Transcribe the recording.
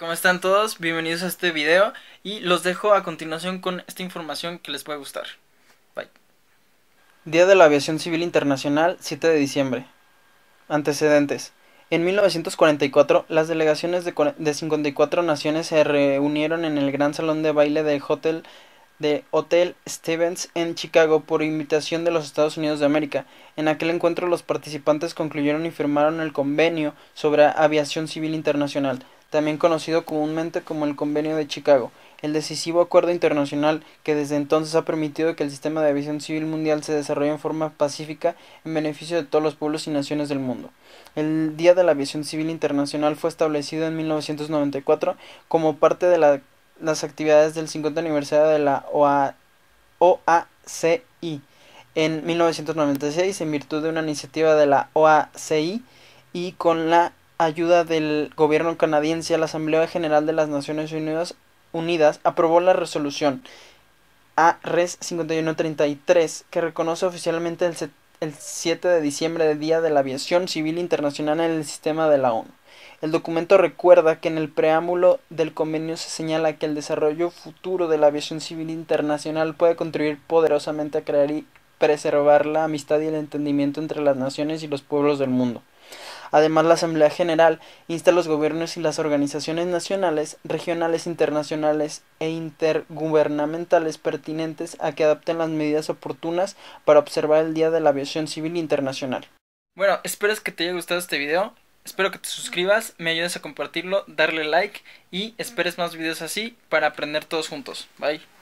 ¿Cómo están todos? Bienvenidos a este video y los dejo a continuación con esta información que les puede gustar. Bye. Día de la Aviación Civil Internacional, 7 de diciembre. Antecedentes. En 1944, las delegaciones de 54 naciones se reunieron en el gran salón de baile del Hotel de Hotel Stevens en Chicago por invitación de los Estados Unidos de América. En aquel encuentro los participantes concluyeron y firmaron el convenio sobre aviación civil internacional, también conocido comúnmente como el Convenio de Chicago, el decisivo acuerdo internacional que desde entonces ha permitido que el sistema de aviación civil mundial se desarrolle en forma pacífica en beneficio de todos los pueblos y naciones del mundo. El Día de la Aviación Civil Internacional fue establecido en 1994 como parte de las actividades del 50 aniversario de la OACI. En 1996, en virtud de una iniciativa de la OACI y con la ayuda del gobierno canadiense, la Asamblea General de las Naciones Unidas, Unidas aprobó la resolución a ARES 5133 que reconoce oficialmente el 7 de diciembre, de Día de la Aviación Civil Internacional en el sistema de la ONU. El documento recuerda que en el preámbulo del convenio se señala que el desarrollo futuro de la aviación civil internacional puede contribuir poderosamente a crear y preservar la amistad y el entendimiento entre las naciones y los pueblos del mundo. Además, la Asamblea General insta a los gobiernos y las organizaciones nacionales, regionales, internacionales e intergubernamentales pertinentes a que adapten las medidas oportunas para observar el Día de la Aviación Civil Internacional. Bueno, espero que te haya gustado este video. Espero que te suscribas, me ayudes a compartirlo, darle like y esperes más videos así para aprender todos juntos. Bye.